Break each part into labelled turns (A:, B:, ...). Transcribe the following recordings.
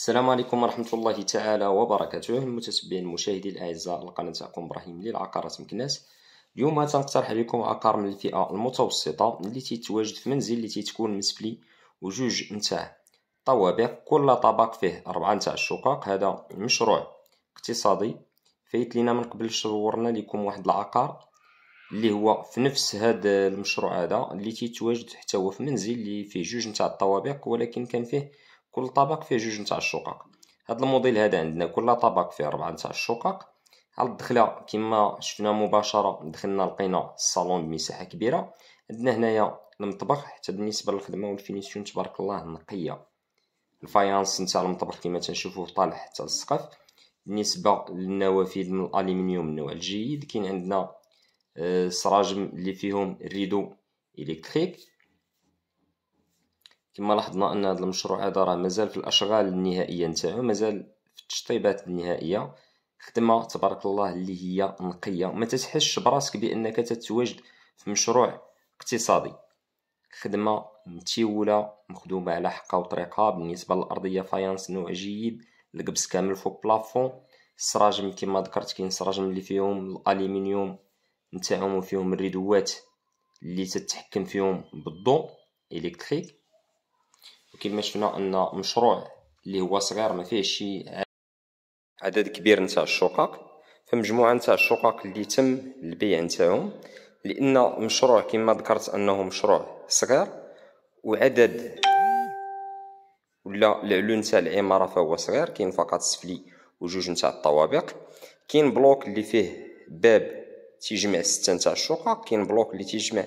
A: السلام عليكم ورحمة الله تعالى وبركاته المتتبعين المشاهدين الأعزاء القناة تاعكم إبراهيم للعقارات مكناس اليوم تنقترح عليكم عقار من الفئة المتوسطة اللي تيتواجد في منزل اللي تيتكون مسفلي وجوج نتاع طوابق كل طبق فيه أربعة نتاع الشقق هذا مشروع اقتصادي فايت لينا من قبل صورنا لكم واحد العقار اللي هو في نفس هذا المشروع هذا اللي تيتواجد حتى هو في منزل اللي فيه جوج نتاع الطوابق ولكن كان فيه كل طبق فيه جوج نتاع الشقق هاد الموديل هذا عندنا كل طبق فيه ربعة نتاع الشقق على الدخله كما شفنا مباشره دخلنا لقينا الصالون بمساحه كبيره عندنا هنايا المطبخ حتى بالنسبه للخدمه والفينيسيون تبارك الله نقيه الفايانس نتاع المطبخ كما تنشوفوه طالع حتى للسقف بالنسبه للنوافذ من الالومنيوم النوع الجيد كاين عندنا آه، سراجم اللي فيهم ريدو الكتريك كما لاحظنا ان هذا المشروع هذا راه مازال في الاشغال النهائيه نتاعو مازال في التشطيبات النهائيه خدمه تبارك الله اللي هي نقيه ما تتحسش براسك بانك تتواجد في مشروع اقتصادي خدمه متيوله مخدومه على حقها وطريقها بالنسبه للارضيه فايانس نوع جيد القبس كامل فوق بلافون السراجم كما ذكرت كاين السراجم اللي فيهم الالومنيوم نتاعهم وفيهم الريدوات اللي تتحكم فيهم بالضوء الكتريك كما شفنا ان مشروع اللي هو صغير ما فيه شي عدد كبير نتاع الشقق فمجموعه نتاع الشقق اللي تم البيع نتاعهم لان مشروع كما ذكرت انه مشروع صغير وعدد ولا العلو نتاع العماره فهو صغير كاين فقط سفلي وجوج نتاع الطوابق كاين بلوك اللي فيه باب تيجمع ستة نتاع الشقق كاين بلوك اللي تيجمع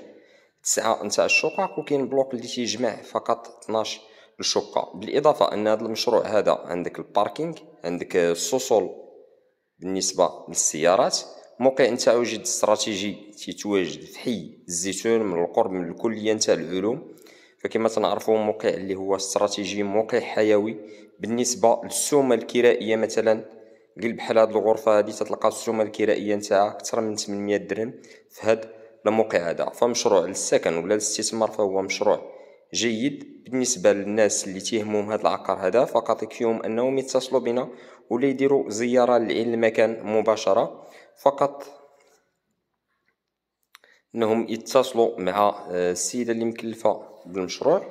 A: تسعة نتاع الشقق وكاين بلوك اللي تيجمع فقط 12 الشقه بالاضافه ان هذا المشروع هذا عندك الباركينغ عندك السوسول بالنسبه للسيارات موقع نتاعو جد استراتيجي تيتواجد في حي الزيتون من القرب من الكليه نتاع العلوم فكما تنعرفوا موقع اللي هو استراتيجي موقع حيوي بالنسبه للسومه الكرائيه مثلا قال بحال هاد الغرفه هادي تتلقى السومه الكرائيه نتاعها اكثر من 800 درهم في هاد الموقع هذا فمشروع للسكن ولا الاستثمار فهو مشروع جيد بالنسبه للناس اللي تيهمهم هذا العقار هذا فقط يكفيهم انهم يتصلوا بنا ولا يديروا زياره للمكان مباشره فقط انهم يتصلوا مع آه، السيده اللي مكلفه بالمشروع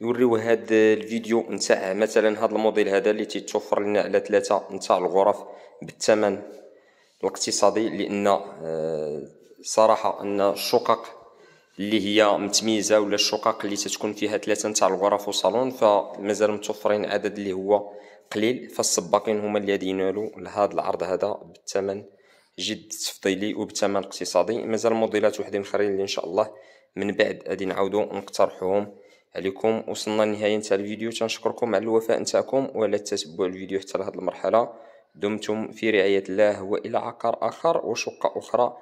A: يوريو هذا الفيديو نتاع مثلا هذا الموديل هذا اللي تيتوفر لنا على ثلاثة نتاع الغرف بالثمن الاقتصادي لان آه، صراحه ان الشقق اللي هي متميزه ولا الشقق اللي تتكون فيها ثلاثه نتاع الغرف وصالون فمازال متوفرين عدد اللي هو قليل فالسباقين هما اللي غادي ينالوا لهذا العرض هذا بالثمن جد تفضيلي وبثمن اقتصادي مازال موديلات وحدين اخرين اللي ان شاء الله من بعد غادي نعاودو نقترحوهم عليكم وصلنا لنهاية نتاع الفيديو تنشكركم على الوفاء نتاعكم وعلى تتبع الفيديو حتى لهاد المرحله دمتم في رعايه الله والى عقار اخر وشقه اخرى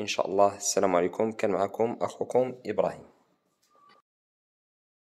A: إن شاء الله السلام عليكم كان معكم أخوكم إبراهيم